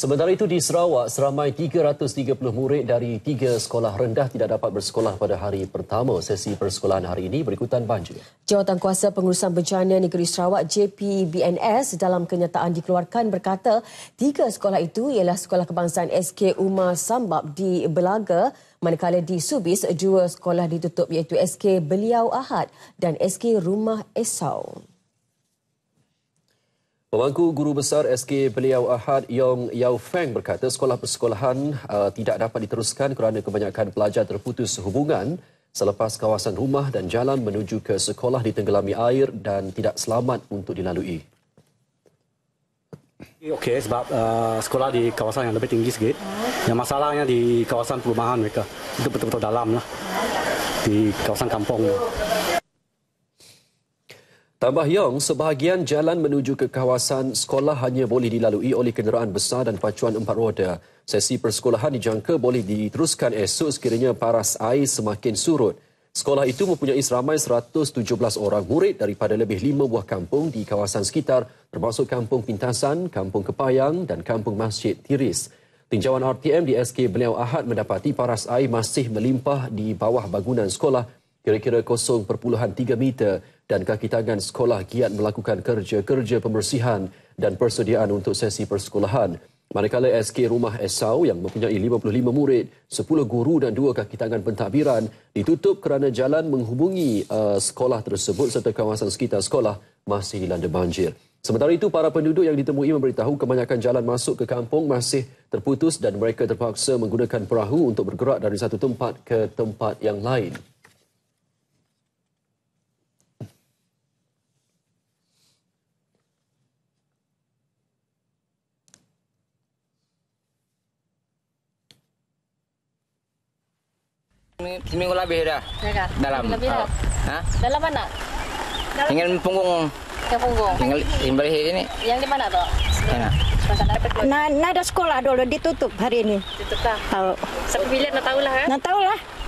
Sementara itu di Sarawak, seramai 330 murid dari tiga sekolah rendah tidak dapat bersekolah pada hari pertama sesi persekolahan hari ini berikutan banjir. Jawatan Kuasa Pengurusan Bencana Negeri Sarawak JPBNS dalam kenyataan dikeluarkan berkata tiga sekolah itu ialah Sekolah Kebangsaan SK Uma Sambab di Belaga manakala di Subis dua sekolah ditutup iaitu SK Beliau Ahad dan SK Rumah Esau. Pemangku Guru Besar SK Beliau Ahad Yong Yau Feng berkata sekolah persekolahan uh, tidak dapat diteruskan kerana kebanyakan pelajar terputus hubungan selepas kawasan rumah dan jalan menuju ke sekolah ditenggelami air dan tidak selamat untuk dilalui. Okey, sebab uh, sekolah di kawasan yang lebih tinggi sikit. Yang masalahnya di kawasan perumahan mereka. Itu betul-betul dalam lah. Di kawasan kampung. Tambah Yong, sebahagian jalan menuju ke kawasan sekolah hanya boleh dilalui oleh kenderaan besar dan pacuan empat roda. Sesi persekolahan dijangka boleh diteruskan esok sekiranya paras air semakin surut. Sekolah itu mempunyai seramai 117 orang murid daripada lebih lima buah kampung di kawasan sekitar termasuk Kampung Pintasan, Kampung Kepayang dan Kampung Masjid Tiris. Tinjauan RTM di SK Beliau Ahad mendapati paras air masih melimpah di bawah bangunan sekolah kira-kira 0.3 meter dan kaki tangan sekolah giat melakukan kerja-kerja pembersihan dan persediaan untuk sesi persekolahan. Manakala SK Rumah Esau yang mempunyai 55 murid, 10 guru dan 2 kaki tangan pentadbiran ditutup kerana jalan menghubungi uh, sekolah tersebut serta kawasan sekitar sekolah masih dilanda banjir. Sementara itu, para penduduk yang ditemui memberitahu kebanyakan jalan masuk ke kampung masih terputus dan mereka terpaksa menggunakan perahu untuk bergerak dari satu tempat ke tempat yang lain. Seminggu lebih dah. Ya, dalam. Lebih oh. dah. Ha? ha? Dalam mana? Dalam Ingin punggung. Ke punggung. Yang yang ini. Yang di mana tu? Ya. Nah, nah ada sekolah dulu ditutup hari ini. Ditutup dah. Oh. Sebab bila nak tahulah kan? Nak tahu lah.